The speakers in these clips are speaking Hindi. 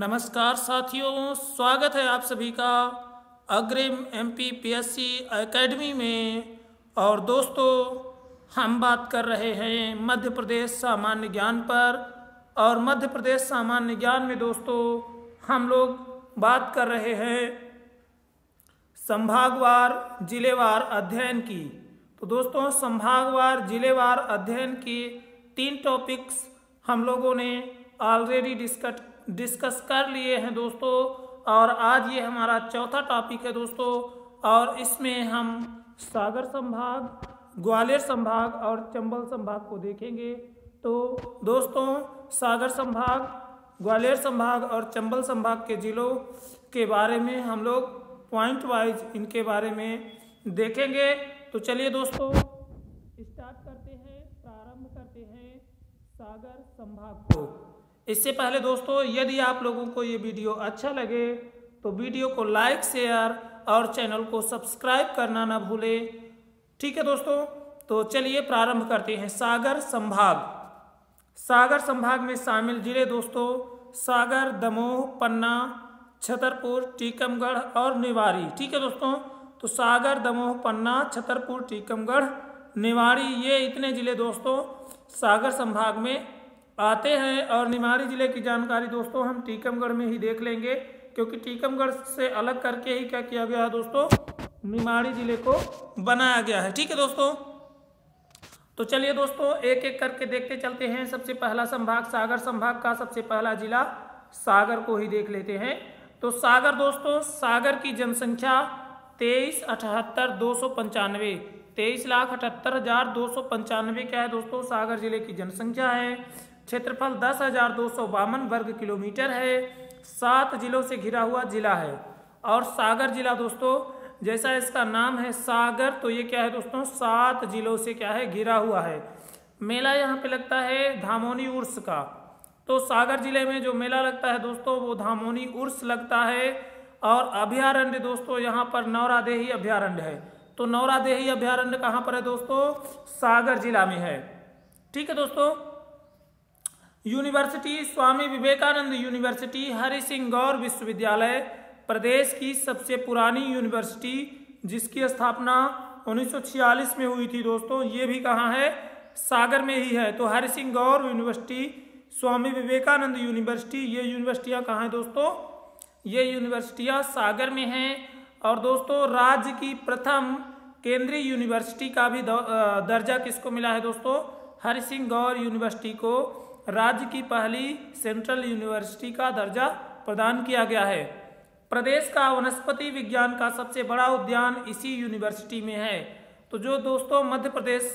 नमस्कार साथियों स्वागत है आप सभी का अग्रिम M P P S C academy में और दोस्तों हम बात कर रहे हैं मध्य प्रदेश सामान्य ज्ञान पर और मध्य प्रदेश सामान्य ज्ञान में दोस्तों हम लोग बात कर रहे हैं संभागवार जिलेवार अध्ययन की तो दोस्तों संभागवार जिलेवार अध्ययन की तीन टॉपिक्स हम लोगों ने ऑलरेडी डिस्कट डिस्कस कर लिए हैं दोस्तों और आज ये हमारा चौथा टॉपिक है दोस्तों और इसमें हम सागर संभाग ग्वालियर संभाग और चंबल संभाग को देखेंगे तो दोस्तों सागर संभाग ग्वालियर संभाग और चंबल संभाग के ज़िलों के बारे में हम लोग पॉइंट वाइज इनके बारे में देखेंगे तो चलिए दोस्तों स्टार्ट करते हैं प्रारंभ करते हैं सागर संभाग को इससे पहले दोस्तों यदि आप लोगों को ये वीडियो अच्छा लगे तो वीडियो को लाइक शेयर और चैनल को सब्सक्राइब करना ना भूले ठीक है दोस्तों तो चलिए प्रारंभ करते हैं सागर संभाग सागर संभाग में शामिल जिले दोस्तों सागर दमोह पन्ना छतरपुर टीकमगढ़ और निवारी ठीक है दोस्तों तो सागर दमोह पन्ना छतरपुर टीकमगढ़ निवाड़ी ये इतने ज़िले दोस्तों सागर संभाग में आते हैं और निमाड़ी जिले की जानकारी दोस्तों हम टीकमगढ़ में ही देख लेंगे क्योंकि टीकमगढ़ से अलग करके ही क्या किया गया है दोस्तों निमाड़ी जिले को बनाया गया है ठीक है दोस्तों तो चलिए दोस्तों एक एक करके देखते चलते हैं सबसे पहला संभाग सागर संभाग का सबसे पहला जिला सागर को ही देख लेते हैं तो सागर दोस्तों सागर की जनसंख्या तेईस अठहत्तर दो सौ पंचानवे तेईस लाख अठहत्तर हजार दो सौ पंचानवे क्या है दोस्तों सागर जिले की जनसंख्या है क्षेत्रफल दस हजार दो सौ बावन वर्ग किलोमीटर है सात जिलों से घिरा हुआ जिला है और सागर जिला दोस्तों जैसा इसका नाम है सागर तो ये क्या है दोस्तों सात जिलों से क्या है घिरा हुआ है मेला यहाँ पे लगता है धामोनी उर्स का तो सागर जिले में जो मेला लगता है दोस्तों वो धामोनी उर्स लगता है और अभ्यारण्य दोस्तों यहाँ पर नवरादेही अभ्यारण्य है तो नवरादेही अभ्यारण्य कहाँ पर है दोस्तों सागर जिला में है ठीक है दोस्तों यूनिवर्सिटी स्वामी विवेकानंद यूनिवर्सिटी हरि सिंह गौर विश्वविद्यालय प्रदेश की सबसे पुरानी यूनिवर्सिटी जिसकी स्थापना 1946 में हुई थी दोस्तों ये भी कहाँ है सागर में ही है तो हरि सिंह गौर यूनिवर्सिटी स्वामी विवेकानंद यूनिवर्सिटी ये यूनिवर्सिटियाँ कहाँ हैं दोस्तों ये यूनिवर्सिटियाँ सागर में हैं और दोस्तों राज्य की प्रथम केंद्रीय यूनिवर्सिटी का भी दर्जा किसको मिला है दोस्तों हरि सिंह गौर यूनिवर्सिटी को राज्य की पहली सेंट्रल यूनिवर्सिटी का दर्जा प्रदान किया गया है प्रदेश का वनस्पति विज्ञान का सबसे बड़ा उद्यान इसी यूनिवर्सिटी में है तो जो दोस्तों मध्य प्रदेश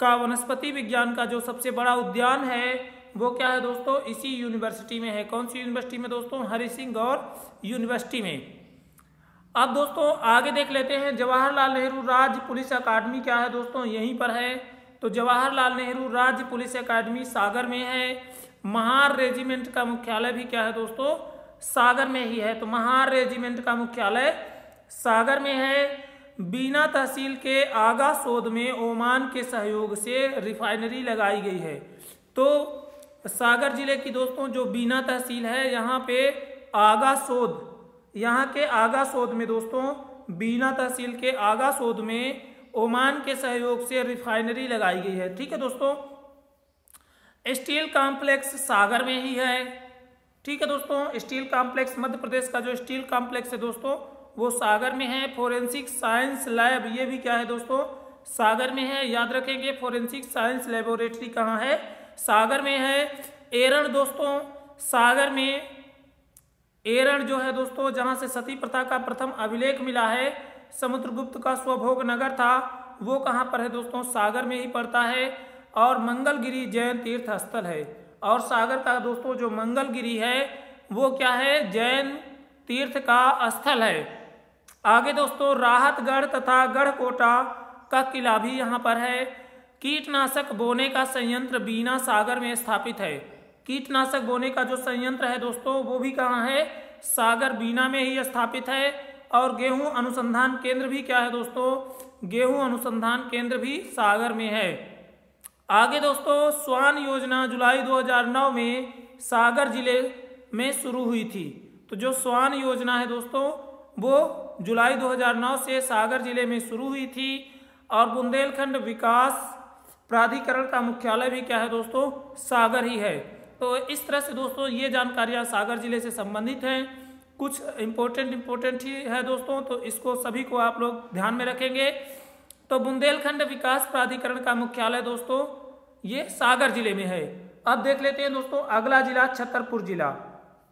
का वनस्पति विज्ञान का जो सबसे बड़ा उद्यान है वो क्या है दोस्तों इसी यूनिवर्सिटी में है कौन सी यूनिवर्सिटी में दोस्तों हरि सिंह गौर यूनिवर्सिटी में अब दोस्तों आगे देख लेते हैं जवाहरलाल नेहरू राज्य पुलिस अकादमी क्या है दोस्तों यहीं पर है तो जवाहरलाल नेहरू राज्य पुलिस अकादमी सागर में है महार रेजिमेंट का मुख्यालय भी क्या है दोस्तों सागर में ही है तो महार रेजिमेंट का मुख्यालय सागर में है बीना तहसील के आगा सोद में ओमान के सहयोग से रिफाइनरी लगाई गई है तो सागर जिले की दोस्तों जो बीना तहसील है यहाँ पे आगा सोद यहाँ के आगा सोद में दोस्तों बीना तहसील के आगा सोद में ओमान के सहयोग से रिफाइनरी लगाई गई है ठीक है दोस्तों स्टील कॉम्प्लेक्स सागर में ही है ठीक है दोस्तों स्टील कॉम्प्लेक्स मध्य प्रदेश का जो स्टील कॉम्प्लेक्स है दोस्तों वो सागर में है फोरेंसिक साइंस लैब ये भी क्या है दोस्तों सागर में है याद रखेंगे फोरेंसिक साइंस लेबोरेटरी कहाँ है सागर में है एरण दोस्तों सागर में एरण जो है दोस्तों जहाँ से सती प्रथा का प्रथम अभिलेख मिला है समुद्रगुप्त का स्वभोग नगर था वो कहाँ पर है दोस्तों सागर में ही पड़ता है और मंगलगिरी जैन तीर्थ स्थल है और सागर का दोस्तों जो मंगलगिरी है वो क्या है जैन तीर्थ का स्थल है आगे दोस्तों राहतगढ़ तथा गढ़कोटा का किला भी यहाँ पर है कीटनाशक बोने का संयंत्र बीना सागर में स्थापित है कीटनाशक बोने का जो संयंत्र है दोस्तों वो भी कहाँ है सागर बीना में ही स्थापित है और गेहूं अनुसंधान केंद्र भी क्या है दोस्तों गेहूं अनुसंधान केंद्र भी सागर में है आगे दोस्तों स्वान योजना जुलाई 2009 में सागर जिले में शुरू हुई थी तो जो स्वान योजना है दोस्तों वो जुलाई 2009 से सागर जिले में शुरू हुई थी और बुंदेलखंड विकास प्राधिकरण का मुख्यालय भी क्या है दोस्तों सागर ही है तो इस तरह से दोस्तों ये जानकारियाँ सागर जिले से संबंधित हैं कुछ इम्पोर्टेंट इम्पोर्टेंट ही है दोस्तों तो इसको सभी को आप लोग ध्यान में रखेंगे तो बुंदेलखंड विकास प्राधिकरण का मुख्यालय दोस्तों ये सागर जिले में है अब देख लेते हैं दोस्तों अगला जिला छतरपुर जिला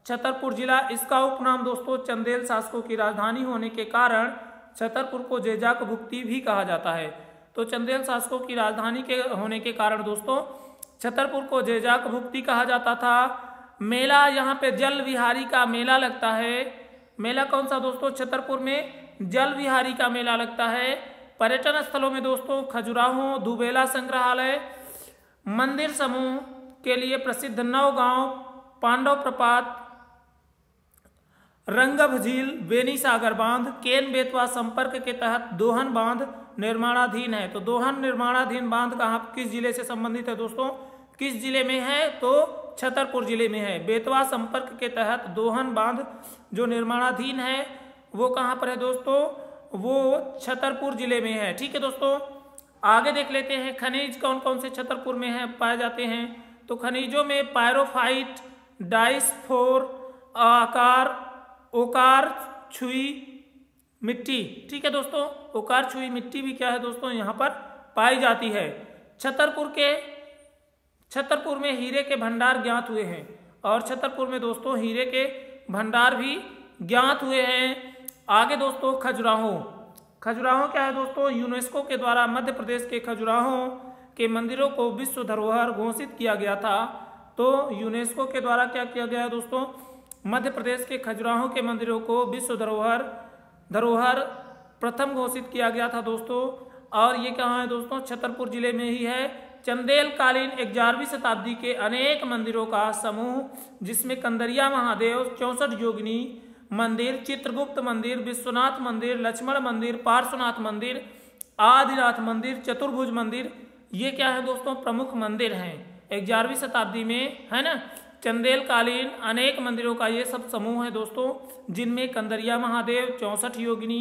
छतरपुर जिला इसका उपनाम दोस्तों चंदेल शासकों की राजधानी होने के कारण छतरपुर को जेजाक भुक्ति भी कहा जाता है तो चंदेल शासकों की राजधानी के होने के कारण दोस्तों छतरपुर को जेजाक भुक्ति कहा जाता था मेला यहाँ पे जल विहारी का मेला लगता है मेला कौन सा दोस्तों छतरपुर में जल विहारी का मेला लगता है पर्यटन स्थलों में दोस्तों खजुराहो दुबेला संग्रहालय मंदिर समूह के लिए प्रसिद्ध नवगांव पांडव प्रपात रंगभ झील बेनी सागर बांध केन बेतवा संपर्क के तहत दोहन बांध निर्माणाधीन है तो दोहन निर्माणाधीन बांध कहाँ किस जिले से संबंधित है दोस्तों किस जिले में है तो छतरपुर जिले में है बेतवा संपर्क के तहत दोहन बांध जो निर्माणाधीन है वो कहाँ पर है दोस्तों वो छतरपुर जिले में है ठीक है दोस्तों आगे देख लेते हैं खनिज कौन कौन से छतरपुर में है पाए जाते हैं तो खनिजों में पायरोफाइट डाइसफोर आकार ओकार छुई मिट्टी ठीक है दोस्तों ओकार छुई मिट्टी भी क्या है दोस्तों यहाँ पर पाई जाती है छतरपुर के छतरपुर में हीरे के भंडार ज्ञात हुए हैं और छतरपुर में दोस्तों हीरे के भंडार भी ज्ञात हुए हैं आगे दोस्तों खजुराहो खजुराहो क्या है दोस्तों यूनेस्को के द्वारा मध्य प्रदेश के खजुराहो के मंदिरों को विश्व धरोहर घोषित किया गया था तो यूनेस्को के द्वारा क्या किया गया है दोस्तों मध्य प्रदेश के खजुराहो के मंदिरों को विश्व धरोहर धरोहर प्रथम घोषित किया गया था दोस्तों और ये कहाँ है दोस्तों छतरपुर जिले में ही है चंदेल कालीन ग्यारहवीं शताब्दी के अनेक मंदिरों का समूह जिसमें कंदरिया महादेव चौंसठ योगिनी मंदिर चित्रगुप्त मंदिर विश्वनाथ मंदिर लक्ष्मण मंदिर पार्श्वनाथ मंदिर आदिनाथ मंदिर चतुर्भुज मंदिर ये क्या है दोस्तों प्रमुख मंदिर हैं ग्यारहवीं शताब्दी में है ना चंदेल कालीन अनेक मंदिरों का ये सब समूह है दोस्तों जिनमें कंदरिया महादेव चौंसठ योगिनी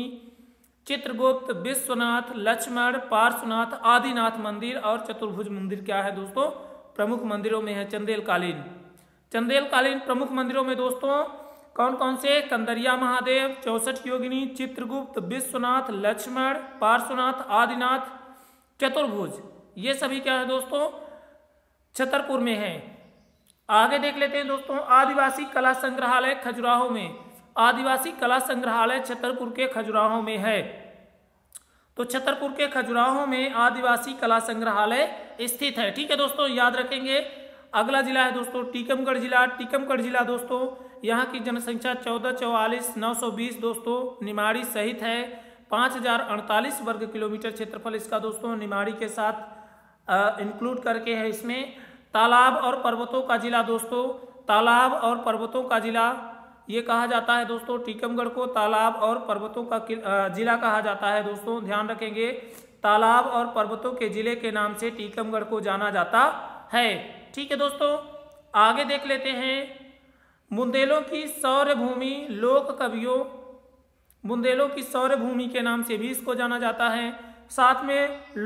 चित्रगुप्त विश्वनाथ लक्ष्मण पार्श्वनाथ आदिनाथ मंदिर और चतुर्भुज मंदिर क्या है दोस्तों प्रमुख मंदिरों में है चंदेलकालीन चंदेलकालीन प्रमुख मंदिरों में दोस्तों कौन कौन से कंदरिया महादेव चौसठ योगिनी चित्रगुप्त विश्वनाथ लक्ष्मण पार्श्वनाथ आदिनाथ चतुर्भुज ये सभी क्या है दोस्तों छतरपुर में है आगे देख लेते हैं दोस्तों आदिवासी कला संग्रहालय खजुराहो में आदिवासी कला संग्रहालय छतरपुर के खजुराहो में है तो छतरपुर के खजुराहो में आदिवासी कला संग्रहालय स्थित है ठीक है दोस्तों याद रखेंगे अगला जिला है दोस्तों टीकमगढ़ जिला टीकमगढ़ जिला दोस्तों यहाँ की जनसंख्या चौदह चौवालीस नौ सौ बीस दोस्तों निमाड़ी सहित है पाँच हजार अड़तालीस वर्ग किलोमीटर क्षेत्रफल इसका दोस्तों निमाड़ी के साथ इंक्लूड करके है इसमें तालाब और पर्वतों का जिला दोस्तों तालाब और पर्वतों का जिला ये कहा जाता है दोस्तों टीकमगढ़ को तालाब और पर्वतों का जिला कहा जाता है दोस्तों ध्यान रखेंगे तालाब और पर्वतों के जिले के नाम से टीकमगढ़ को जाना जाता है ठीक है दोस्तों आगे देख लेते हैं बुंदेलों की सौर्य भूमि लोक कवियों बुंदेलों की सौर्य भूमि के नाम से भी इसको जाना जाता है साथ में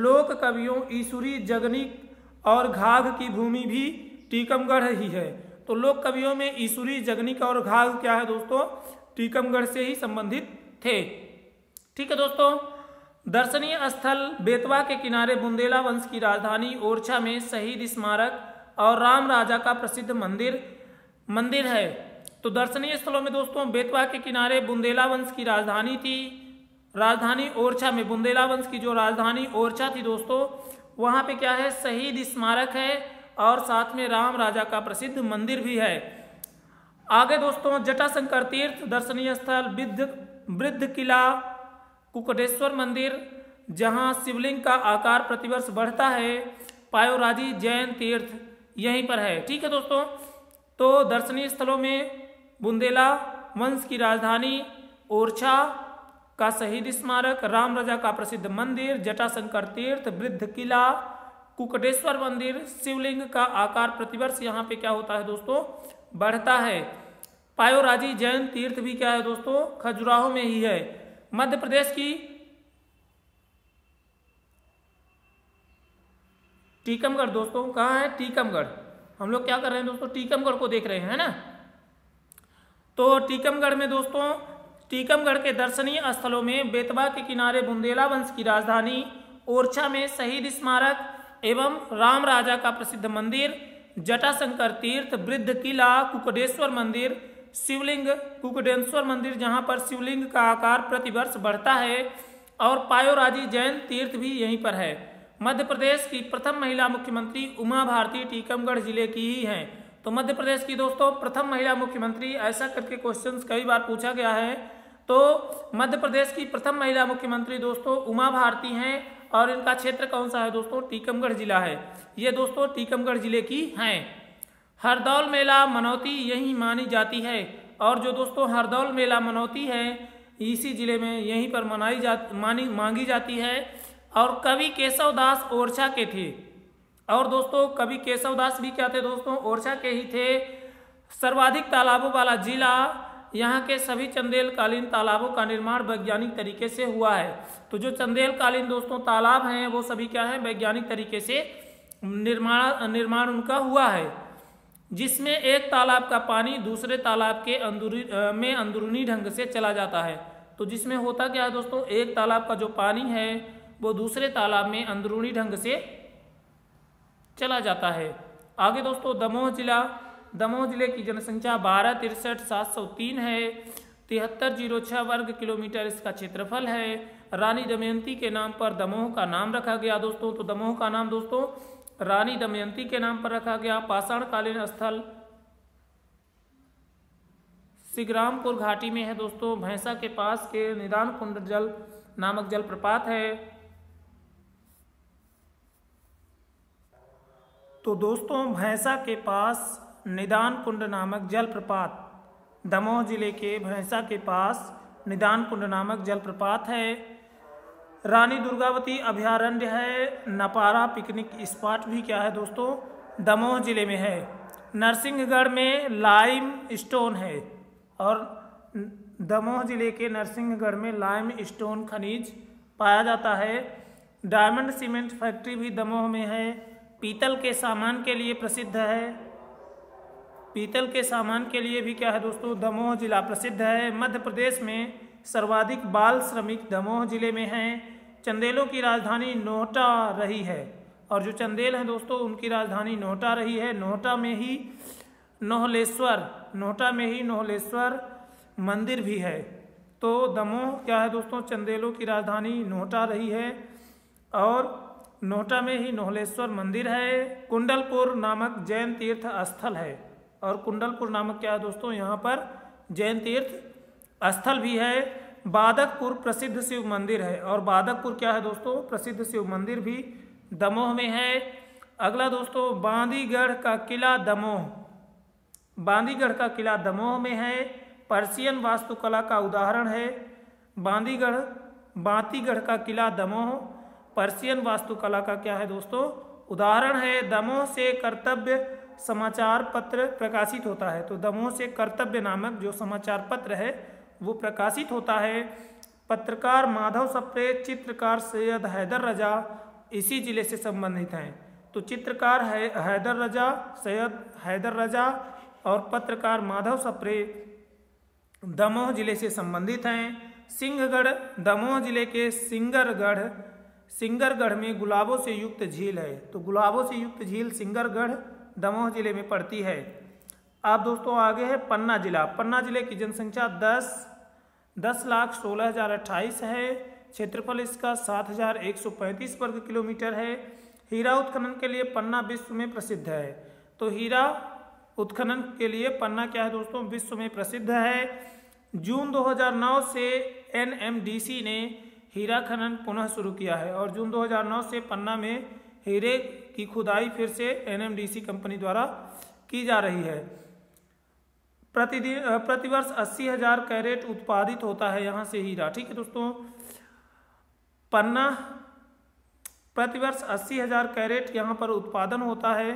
लोक कवियों ईश्वरी जगनिक और घाघ की भूमि भी टीकमगढ़ ही है तो लोक कवियों में ईश्वरी जगनिक और घाघ क्या है दोस्तों टीकमगढ़ से ही संबंधित थे ठीक है दोस्तों दर्शनीय स्थल बेतवा के किनारे बुंदेला वंश की राजधानी ओरछा में शहीद स्मारक और राम राजा का प्रसिद्ध मंदिर मंदिर है तो दर्शनीय स्थलों में दोस्तों बेतवा के किनारे बुंदेला वंश की राजधानी थी राजधानी ओरछा में बुंदेला वंश की जो राजधानी ओरछा थी दोस्तों वहाँ पे क्या है शहीद स्मारक है और साथ में राम राजा का प्रसिद्ध मंदिर भी है आगे दोस्तों जटाशंकर तीर्थ दर्शनीय स्थल वृद्ध वृद्ध किला कुकटेश्वर मंदिर जहां शिवलिंग का आकार प्रतिवर्ष बढ़ता है पायोराजी जैन तीर्थ यहीं पर है ठीक है दोस्तों तो दर्शनीय स्थलों में बुंदेला वंश की राजधानी ओरछा का शहीद स्मारक राम राजा का प्रसिद्ध मंदिर जटाशंकर तीर्थ वृद्ध किला कुकटेश्वर मंदिर शिवलिंग का आकार प्रतिवर्ष यहाँ पे क्या होता है दोस्तों बढ़ता है पायोराजी जैन तीर्थ भी क्या है दोस्तों खजुराहो में ही है मध्य प्रदेश की टीकमगढ़ दोस्तों कहाँ है टीकमगढ़ हम लोग क्या कर रहे हैं दोस्तों टीकमगढ़ को देख रहे हैं है ना तो टीकमगढ़ में दोस्तों टीकमगढ़ के दर्शनीय स्थलों में बेतवा के किनारे बुंदेला वंश की राजधानी ओरछा में शहीद स्मारक एवं राम राजा का प्रसिद्ध मंदिर जटाशंकर तीर्थ वृद्ध किला कुकडेश्वर मंदिर शिवलिंग कुकडेश्वर मंदिर जहाँ पर शिवलिंग का आकार प्रतिवर्ष बढ़ता है और पायोराजी जैन तीर्थ भी यहीं पर है मध्य प्रदेश की प्रथम महिला मुख्यमंत्री उमा भारती टीकमगढ़ जिले की ही हैं तो मध्य प्रदेश की दोस्तों प्रथम महिला मुख्यमंत्री ऐसा करके क्वेश्चंस कई बार पूछा गया है तो मध्य प्रदेश की प्रथम महिला मुख्यमंत्री दोस्तों उमा भारती हैं और इनका क्षेत्र कौन सा है दोस्तों टीकमगढ़ जिला है ये दोस्तों टीकमगढ़ जिले की हैं हरदौल मेला मनौती यही मानी जाती है और जो दोस्तों हरदौल मेला मनौती है इसी जिले में यहीं पर मनाई जा मानी मांगी जाती है और कवि केशव दास ओरछा के थे और दोस्तों कवि केशव दास भी क्या थे दोस्तों ओरछा के ही थे सर्वाधिक तालाबों वाला जिला यहाँ के सभी चंदेल कालीन तालाबों का निर्माण वैज्ञानिक तरीके से हुआ है तो जो चंदेल कालीन दोस्तों तालाब हैं वो सभी क्या है वैज्ञानिक तरीके से निर्माण निर्माण उनका हुआ है जिसमें एक तालाब का पानी दूसरे तालाब के अंदरूनी में अंदरूनी ढंग से चला जाता है तो जिसमें होता क्या है दोस्तों एक तालाब का जो पानी है वो दूसरे तालाब में अंदरूनी ढंग से चला जाता है आगे दोस्तों दमोह जिला दमोह जिले की जनसंख्या बारह तिरसठ सात सौ तीन है तिहत्तर जीरो छः वर्ग किलोमीटर इसका क्षेत्रफल है रानी दमयंती के नाम पर दमोह का नाम रखा गया दोस्तों तो दमोह का नाम दोस्तों रानी दमयंती के नाम पर रखा गया पाषाणकालीन स्थल सिग्रामपुर घाटी में है दोस्तों भैंसा के पास के निदान कुंड जल नामक जलप्रपात है तो दोस्तों भैंसा के पास निदान कुंड नामक जलप्रपात दमोह जिले के भैंसा के पास निदान कुंड नामक जलप्रपात है रानी दुर्गावती अभ्यारण्य है नपारा पिकनिक स्पॉट भी क्या है दोस्तों दमोह जिले में है नरसिंहगढ़ में लाइम स्टोन है और दमोह जिले के नरसिंहगढ़ में लाइम स्टोन खनिज पाया जाता है डायमंड सीमेंट फैक्ट्री भी दमोह में है पीतल के सामान के लिए प्रसिद्ध है पीतल के सामान के लिए भी क्या है दोस्तों दमोह जिला प्रसिद्ध है मध्य प्रदेश में सर्वाधिक बाल श्रमिक दमोह जिले में हैं चंदेलों की राजधानी नोहटा रही है और जो चंदेल हैं दोस्तों उनकी राजधानी नोहटा रही है नोहटा में ही नोहलेश्वर नोहटा में ही नोहलेश्वर मंदिर भी है तो दमोह क्या है दोस्तों चंदेलों की राजधानी नोहटा रही है और नोहटा में ही नोहलेश्वर मंदिर है कुंडलपुर नामक जैन तीर्थ स्थल है और कुंडलपुर नामक क्या है दोस्तों यहाँ पर जैन तीर्थ स्थल भी है बादकपुर प्रसिद्ध शिव मंदिर है और बादकपुर क्या है दोस्तों प्रसिद्ध शिव मंदिर भी दमोह में है अगला दोस्तों बांदीगढ़ का किला दमोह बांदीगढ़ का किला दमोह में है पर्सियन वास्तुकला का उदाहरण है बांदीगढ़ बांतीगढ़ का किला दमोह पर्सियन वास्तुकला का क्या है दोस्तों उदाहरण है दमोह से कर्तव्य समाचार पत्र प्रकाशित होता है तो दमोह से कर्तव्य नामक जो समाचार पत्र है वो प्रकाशित होता है पत्रकार माधव सप्रे चित्रकार सैयद हैदर रजा इसी जिले से संबंधित हैं तो चित्रकार है हैदर रजा सैयद हैदर रजा और पत्रकार माधव सप्रे दमोह जिले से संबंधित हैं सिंहगढ़ दमोह जिले के सिंगरगढ़ सिंगरगढ़ में गुलाबों से युक्त झील है तो गुलाबों से युक्त झील सिंगरगढ़ दमोह जिले में पड़ती है आप दोस्तों आगे है पन्ना जिला पन्ना जिले की जनसंख्या दस दस लाख सोलह हजार अट्ठाईस है क्षेत्रफल इसका सात हजार एक सौ पैंतीस वर्ग किलोमीटर है हीरा उत्खनन के लिए पन्ना विश्व में प्रसिद्ध है तो हीरा उत्खनन के लिए पन्ना क्या है दोस्तों विश्व में प्रसिद्ध है जून 2009 से एनएमडीसी ने हीरा खनन पुनः शुरू किया है और जून 2009 से पन्ना में हीरे की खुदाई फिर से एनएमडीसी कंपनी द्वारा की जा रही है प्रतिदिन प्रतिवर्ष अस्सी हजार कैरेट उत्पादित होता है यहाँ से हीरा ठीक है दोस्तों पन्ना प्रतिवर्ष अस्सी हजार कैरेट यहाँ पर उत्पादन होता है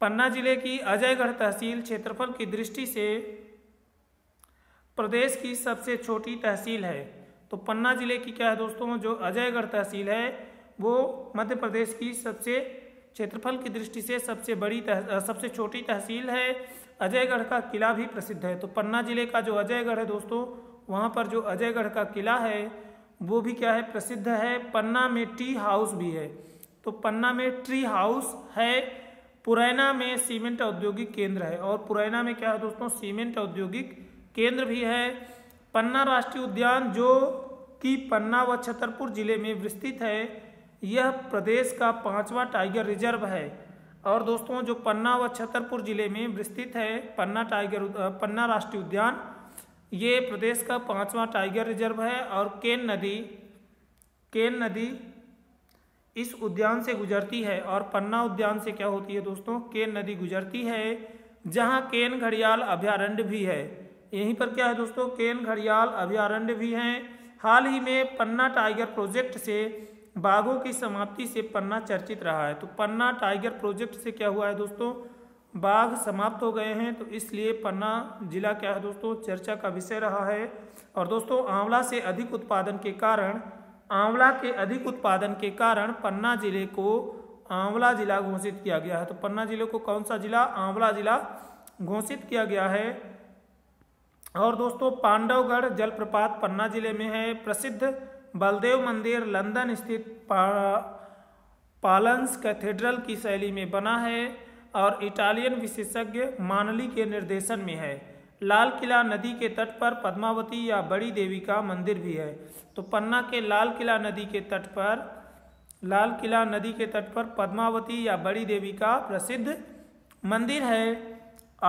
पन्ना जिले की अजयगढ़ तहसील क्षेत्रफल की दृष्टि से प्रदेश की सबसे छोटी तहसील है तो पन्ना जिले की क्या है दोस्तों जो अजयगढ़ तहसील है वो मध्य प्रदेश की सबसे क्षेत्रफल की दृष्टि से सबसे बड़ी तह, सबसे छोटी तहसील है अजयगढ़ का किला भी प्रसिद्ध है तो पन्ना जिले का जो अजयगढ़ है दोस्तों वहाँ पर जो अजयगढ़ का किला है वो भी क्या है प्रसिद्ध है पन्ना में टी हाउस भी है तो पन्ना में ट्री हाउस है पुरैना में सीमेंट औद्योगिक केंद्र है और पुरैना में क्या है दोस्तों सीमेंट औद्योगिक केंद्र भी है पन्ना राष्ट्रीय उद्यान जो कि पन्ना व छतरपुर जिले में विस्तृत है यह प्रदेश का पांचवा टाइगर रिजर्व है और दोस्तों जो पन्ना व छतरपुर जिले में विस्तृत है पन्ना टाइगर पन्ना राष्ट्रीय उद्यान ये प्रदेश का पांचवा टाइगर रिजर्व है और केन नदी केन नदी इस उद्यान से गुजरती है और पन्ना उद्यान से क्या होती है दोस्तों केन नदी गुजरती है जहाँ केन घड़ियाल अभ्यारण्य भी है यहीं पर क्या है दोस्तों केन घड़ियाल अभ्यारण्य भी हैं हाल ही में पन्ना टाइगर प्रोजेक्ट से बाघों की समाप्ति से पन्ना चर्चित रहा है तो पन्ना टाइगर प्रोजेक्ट से क्या हुआ है दोस्तों बाघ समाप्त हो गए हैं तो इसलिए पन्ना जिला क्या है दोस्तों चर्चा का विषय रहा है और दोस्तों आंवला से अधिक उत्पादन के कारण आंवला के अधिक उत्पादन के कारण पन्ना जिले को आंवला जिला घोषित किया गया है तो पन्ना जिले को कौन सा जिला आंवला जिला घोषित किया गया है और दोस्तों पांडवगढ़ जलप्रपात पन्ना जिले में है प्रसिद्ध बलदेव मंदिर लंदन स्थित पालंस कैथेड्रल की शैली में बना है और इटालियन विशेषज्ञ मानली के निर्देशन में है लाल किला नदी के तट पर पद्मावती या बड़ी देवी का मंदिर भी है तो पन्ना के लाल किला नदी के तट पर लाल किला नदी के तट पर पद्मावती या बड़ी देवी का प्रसिद्ध मंदिर है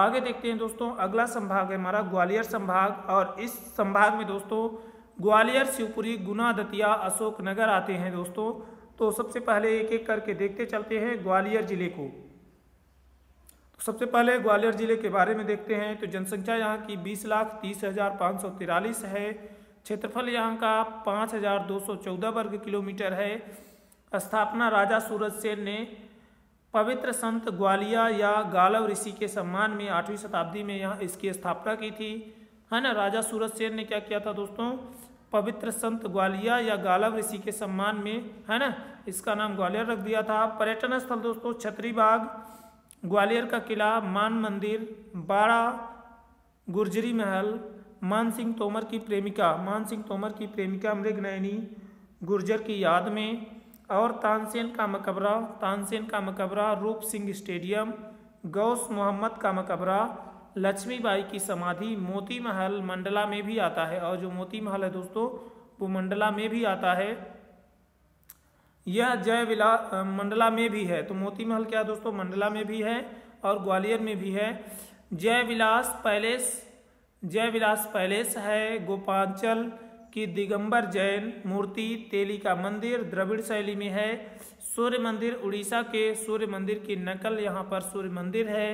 आगे देखते हैं दोस्तों अगला संभाग है हमारा ग्वालियर संभाग और इस संभाग में दोस्तों ग्वालियर शिवपुरी गुना दतिया अशोकनगर आते हैं दोस्तों तो सबसे पहले एक एक करके देखते चलते हैं ग्वालियर जिले को तो सबसे पहले ग्वालियर जिले के बारे में देखते हैं तो जनसंख्या यहाँ की बीस लाख तीस हजार पाँच सौ तिरालीस है क्षेत्रफल यहाँ का पाँच हजार दो सौ चौदह वर्ग किलोमीटर है स्थापना राजा सूरज सेन ने पवित्र संत ग्वालिया या गालव ऋषि के सम्मान में आठवीं शताब्दी में यहाँ इसकी स्थापना की थी है ना राजा सूरज सेन ने क्या किया था दोस्तों पवित्र संत ग्वालिया या गालव ऋषि के सम्मान में है ना इसका नाम ग्वालियर रख दिया था पर्यटन स्थल दोस्तों छतरी बाग ग्वालियर का किला मान मंदिर बाड़ा गुर्जरी महल मान सिंह तोमर की प्रेमिका मान सिंह तोमर की प्रेमिका मृगनयनी गुर्जर की याद में और तानसेन का मकबरा तानसेन का मकबरा रूप सिंह स्टेडियम गौस मोहम्मद का मकबरा लक्ष्मीबाई की समाधि मोती महल मंडला में भी आता है और जो मोती महल है दोस्तों वो मंडला में भी आता है यह जय विला मंडला में भी है तो मोती महल क्या दोस्तों मंडला में भी है और ग्वालियर में भी है जय विलास पैलेस जय विलास पैलेस है गोपांचल की दिगंबर जैन मूर्ति तेली का मंदिर द्रविड़ शैली में है सूर्य मंदिर उड़ीसा के सूर्य मंदिर की नकल यहाँ पर सूर्य मंदिर है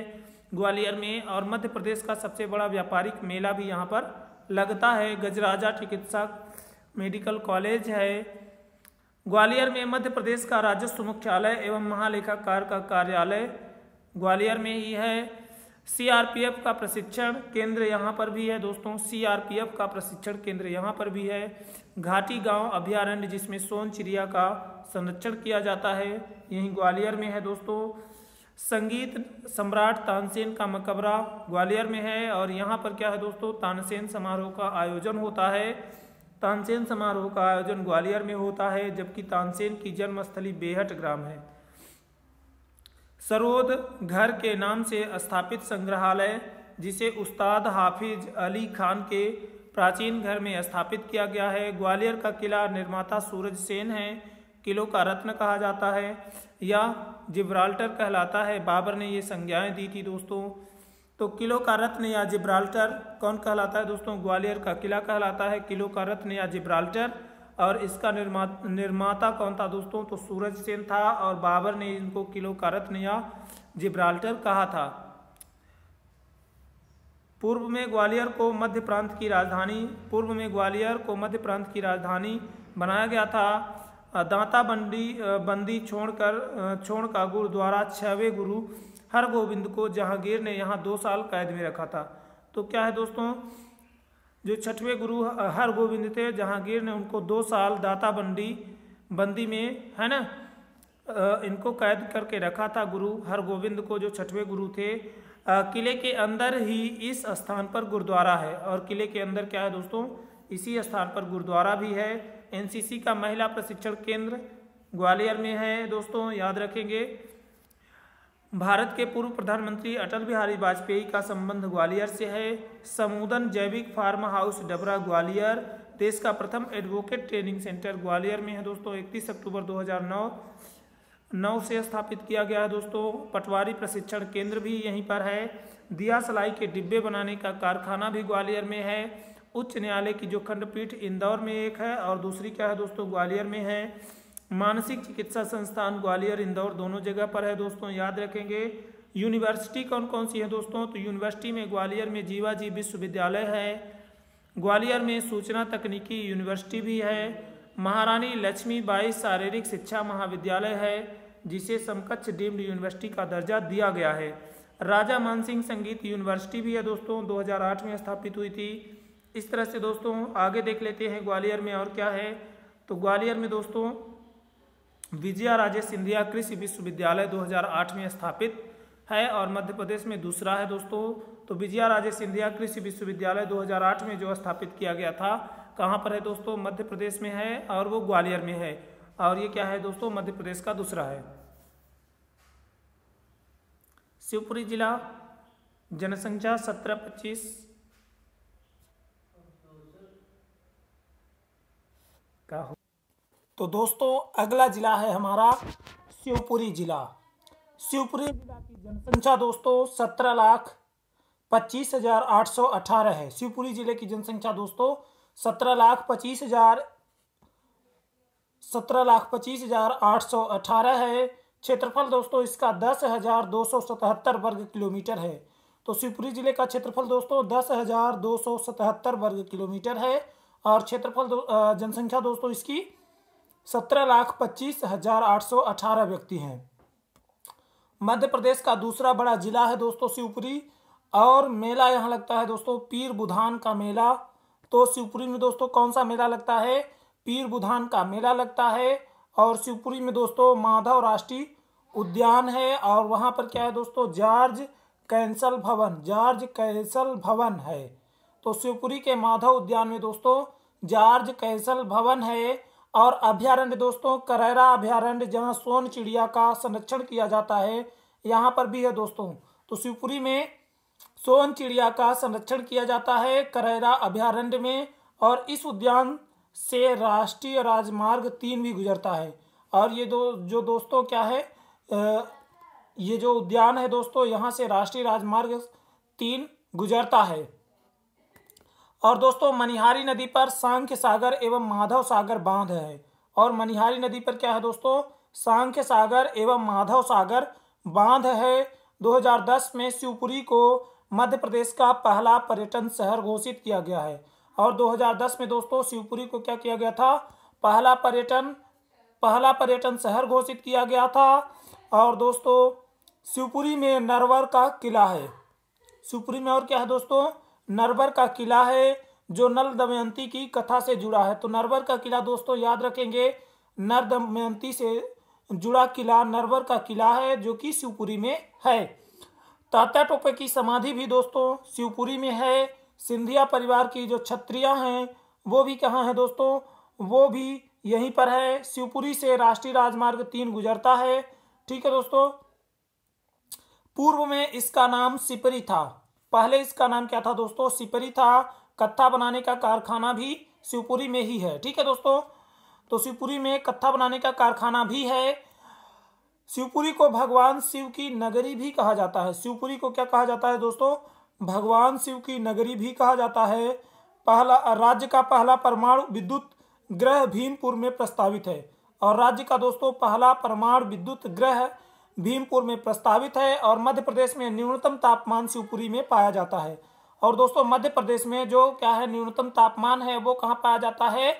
ग्वालियर में और मध्य प्रदेश का सबसे बड़ा व्यापारिक मेला भी यहाँ पर लगता है गजराजा चिकित्सा मेडिकल कॉलेज है ग्वालियर में मध्य प्रदेश का राजस्व मुख्यालय एवं महालेखाकार का कार्यालय ग्वालियर में ही है सीआरपीएफ का प्रशिक्षण केंद्र यहाँ पर भी है दोस्तों सीआरपीएफ का प्रशिक्षण केंद्र यहाँ पर भी है घाटी गांव अभ्यारण्य जिसमें सोन चिड़िया का संरक्षण किया जाता है यहीं ग्वालियर में है दोस्तों संगीत सम्राट तानसेन का मकबरा ग्वालियर में है और यहाँ पर क्या है दोस्तों तानसेन समारोह का आयोजन होता है तानसेन समारोह का आयोजन ग्वालियर में होता है जबकि तानसेन की जन्मस्थली बेहट ग्राम है सरोद घर के नाम से स्थापित संग्रहालय जिसे उस्ताद हाफिज अली खान के प्राचीन घर में स्थापित किया गया है ग्वालियर का किला निर्माता सूरज सेन है किलों का रत्न कहा जाता है या जिब्राल्टर कहलाता है बाबर ने ये संज्ञाएं दी थी दोस्तों तो किलो का रत्न या जिब्राल्टर कौन कहलाता है दोस्तों ग्वालियर का किला कहलाता है किलो का रत्न या जिब्राल्टर और इसका निर्मा निर्माता कौन था दोस्तों तो सूरज सेन था और बाबर ने इनको किलो का रत्न या जिब्राल्टर कहा था पूर्व में ग्वालियर को मध्य प्रांत की राजधानी पूर्व में ग्वालियर को मध्य प्रांत की राजधानी बनाया गया था दाता बंदी बंदी छोड़कर छोड़ का गुरुद्वारा छवे गुरु हर गोविंद को जहांगीर ने यहाँ दो साल कैद में रखा था तो क्या है दोस्तों जो छठवें गुरु हर गोविंद थे जहांगीर ने उनको दो साल दाता बंदी बंदी में है ना इनको कैद करके रखा था गुरु हर गोविंद को जो छठवें गुरु थे किले के अंदर ही इस स्थान पर गुरुद्वारा है और किले के अंदर क्या है दोस्तों इसी स्थान पर गुरुद्वारा भी है एनसीसी का महिला प्रशिक्षण केंद्र ग्वालियर में है दोस्तों याद रखेंगे भारत के पूर्व प्रधानमंत्री अटल बिहारी वाजपेयी का संबंध ग्वालियर से है समूदन जैविक फार्म हाउस डबरा ग्वालियर देश का प्रथम एडवोकेट ट्रेनिंग सेंटर ग्वालियर में है दोस्तों 31 अक्टूबर 2009 नौ से स्थापित किया गया है दोस्तों पटवारी प्रशिक्षण केंद्र भी यहीं पर है दिया सलाई के डिब्बे बनाने का कारखाना भी ग्वालियर में है उच्च न्यायालय की जो खंडपीठ इंदौर में एक है और दूसरी क्या है दोस्तों ग्वालियर में है मानसिक चिकित्सा संस्थान ग्वालियर इंदौर दोनों जगह पर है दोस्तों याद रखेंगे यूनिवर्सिटी कौन कौन सी है दोस्तों तो यूनिवर्सिटी में ग्वालियर में जीवा जी विश्वविद्यालय है ग्वालियर में सूचना तकनीकी यूनिवर्सिटी भी है महारानी लक्ष्मीबाई शारीरिक शिक्षा महाविद्यालय है जिसे समकक्ष डीम्ड यूनिवर्सिटी का दर्जा दिया गया है राजा मानसिंह संगीत यूनिवर्सिटी भी है दोस्तों 2008 में स्थापित हुई थी इस तरह से दोस्तों आगे देख लेते हैं ग्वालियर में और क्या है तो ग्वालियर में दोस्तों विजया राजे सिंधिया कृषि विश्वविद्यालय 2008 में स्थापित है और मध्य प्रदेश में दूसरा है दोस्तों तो विजया राजे सिंधिया कृषि विश्वविद्यालय 2008 में जो स्थापित किया गया था कहाँ पर है दोस्तों मध्य प्रदेश में है और वो ग्वालियर में है और ये क्या है दोस्तों मध्य प्रदेश का दूसरा है शिवपुरी जिला जनसंख्या सत्रह पच्चीस का हो तो दोस्तों अगला जिला है हमारा शिवपुरी जिला शिवपुरी जिला की जनसंख्या दोस्तों सत्रह लाख पच्चीस हजार आठ सौ अठारह है शिवपुरी जिले की जनसंख्या दोस्तों सत्रह लाख पच्चीस हजार सत्रह लाख पच्चीस हजार आठ सौ अठारह है क्षेत्रफल दोस्तों इसका दस हजार दो सौ सतहत्तर वर्ग किलोमीटर है तो शिवपुरी जिले का क्षेत्रफल दोस्तों दस हजार दो सौ सतहत्तर वर्ग किलोमीटर है और क्षेत्रफल जनसंख्या दोस्तों इसकी सत्रह लाख पच्चीस हजार आठ सौ अठारह व्यक्ति हैं मध्य प्रदेश का दूसरा बड़ा जिला है दोस्तों शिवपुरी और मेला यहाँ लगता है दोस्तों पीर बुधान का मेला तो शिवपुरी में दोस्तों कौन सा मेला लगता है पीर बुधान का मेला लगता है और शिवपुरी में दोस्तों माधव राष्ट्रीय उद्यान है और वहाँ पर क्या है दोस्तों जॉर्ज कैंसल भवन जॉर्ज कैंसल भवन है तो शिवपुरी के माधव उद्यान में दोस्तों जॉर्ज कैसल भवन है और अभ्यारण्य दोस्तों करैरा अभ्यारण्य जहाँ सोन चिड़िया का संरक्षण किया जाता है यहाँ पर भी है दोस्तों तो शिवपुरी में सोन चिड़िया का संरक्षण किया जाता है करैरा अभ्यारण्य में और इस उद्यान से राष्ट्रीय राजमार्ग तीन भी गुजरता है और ये दो जो दोस्तों क्या है ये जो उद्यान है दोस्तों यहाँ से राष्ट्रीय राजमार्ग तीन गुजरता है और दोस्तों मनिहारी नदी पर सांख्य सागर एवं माधव सागर बांध है और मनिहारी नदी पर क्या है दोस्तों सांख्य सागर एवं माधव सागर बांध है 2010 में शिवपुरी को मध्य प्रदेश का पहला पर्यटन शहर घोषित किया गया है और 2010 में दोस्तों शिवपुरी को क्या किया गया था पहला पर्यटन पहला पर्यटन शहर घोषित किया गया था और दोस्तों शिवपुरी में नरवर का किला है शिवपुरी में और क्या है दोस्तों नरवर का किला है जो नल दमयंती की कथा से जुड़ा है तो नरवर का किला दोस्तों याद रखेंगे नर दमयंती से जुड़ा किला नरवर का किला है जो कि शिवपुरी में है तात्या टोपे की समाधि भी दोस्तों शिवपुरी में है सिंधिया परिवार की जो छत्रियां हैं वो भी कहाँ हैं दोस्तों वो भी यहीं पर है शिवपुरी से राष्ट्रीय राजमार्ग तीन गुजरता है ठीक है दोस्तों पूर्व में इसका नाम सिपरी था पहले इसका नाम क्या था दोस्तों सिपरी था कत्था बनाने का कारखाना भी शिवपुरी में ही है ठीक है दोस्तों तो शिवपुरी में कत्था बनाने का कारखाना भी है शिवपुरी को भगवान शिव की नगरी भी कहा जाता है शिवपुरी को क्या कहा जाता है दोस्तों भगवान शिव की नगरी भी कहा जाता है पहला राज्य का पहला परमाणु विद्युत ग्रह भीमपुर में प्रस्तावित है और राज्य का दोस्तों पहला परमाणु विद्युत ग्रह भीमपुर में प्रस्तावित है और मध्य प्रदेश में न्यूनतम तापमान शिवपुरी में पाया जाता है और दोस्तों मध्य प्रदेश में जो क्या है न्यूनतम तापमान है वो कहाँ पाया जाता है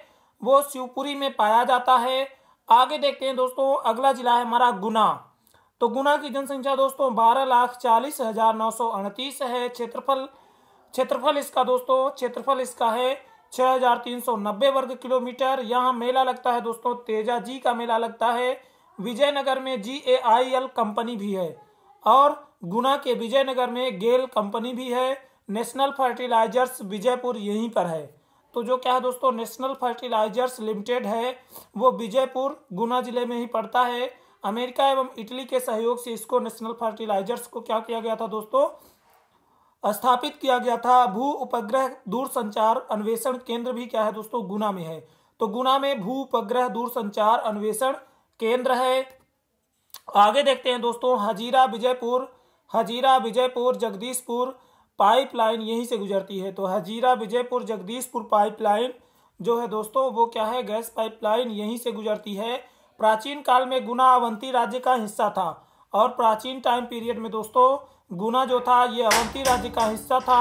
वो शिवपुरी में पाया जाता है आगे देखते हैं दोस्तों अगला जिला है हमारा गुना तो गुना की जनसंख्या दोस्तों बारह लाख चालीस हजार नौ सौ अड़तीस है क्षेत्रफल क्षेत्रफल इसका दोस्तों क्षेत्रफल इसका है छः हजार तीन सौ नब्बे वर्ग किलोमीटर यहाँ मेला लगता है दोस्तों तेजा जी का मेला लगता है विजयनगर में जी ए आई एल कंपनी भी है और गुना के विजयनगर में गेल कंपनी भी है नेशनल फर्टिलाइजर्स विजयपुर यहीं पर है तो जो क्या है दोस्तों नेशनल फर्टिलाइजर्स लिमिटेड है वो विजयपुर गुना जिले में ही पड़ता है अमेरिका एवं इटली के सहयोग से इसको नेशनल फर्टिलाइजर्स को क्या किया गया था दोस्तों स्थापित किया गया था भू उपग्रह दूर संचार अन्वेषण केंद्र भी क्या है दोस्तों गुना में है तो गुना में भू उपग्रह दूर संचार अन्वेषण केंद्र है आगे देखते हैं दोस्तों हजीरा विजयपुर हजीरा विजयपुर जगदीशपुर पाइपलाइन यहीं से गुजरती है तो हजीरा विजयपुर जगदीशपुर पाइपलाइन जो है दोस्तों वो क्या है गैस पाइपलाइन यहीं से गुजरती है प्राचीन काल में गुना अवंती राज्य का हिस्सा था और प्राचीन टाइम पीरियड में दोस्तों गुना जो था ये अवंती राज्य का हिस्सा था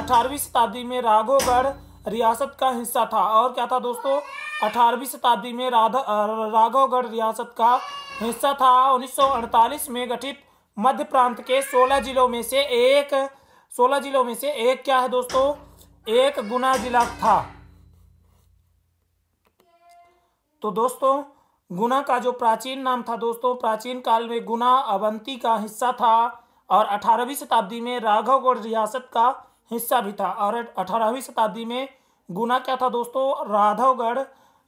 अठारहवीं शताब्दी में राघोगढ़ रियासत का हिस्सा था और क्या था दोस्तों अठारहवीं शताब्दी में राधा राघवगढ़ रियासत का हिस्सा था 1948 में गठित मध्य प्रांत के 16 जिलों में से एक 16 जिलों में से एक क्या है दोस्तों एक गुना जिला था तो दोस्तों गुना का जो प्राचीन नाम था दोस्तों प्राचीन काल में गुना अवंती का हिस्सा था और 18वीं शताब्दी में राघवगढ़ रियासत का हिस्सा भी था और 18वीं शताब्दी में गुना क्या था दोस्तों राघवगढ़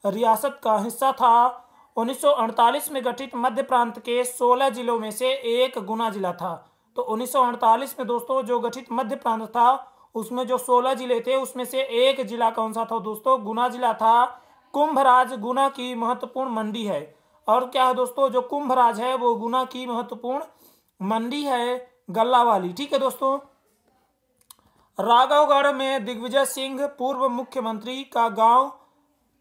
रियासत का हिस्सा था 1948 में गठित मध्य प्रांत के 16 जिलों में से एक गुना जिला था तो 1948 में दोस्तों जो गठित मध्य प्रांत था उसमें जो 16 जिले थे उसमें से एक जिला कौन सा था दोस्तों गुना जिला था कुंभराज गुना की महत्वपूर्ण मंडी है और क्या है दोस्तों जो कुंभराज है वो गुना की महत्वपूर्ण मंडी है गल्ला वाली ठीक है दोस्तों राघवगढ़ में दिग्विजय सिंह पूर्व मुख्यमंत्री का गांव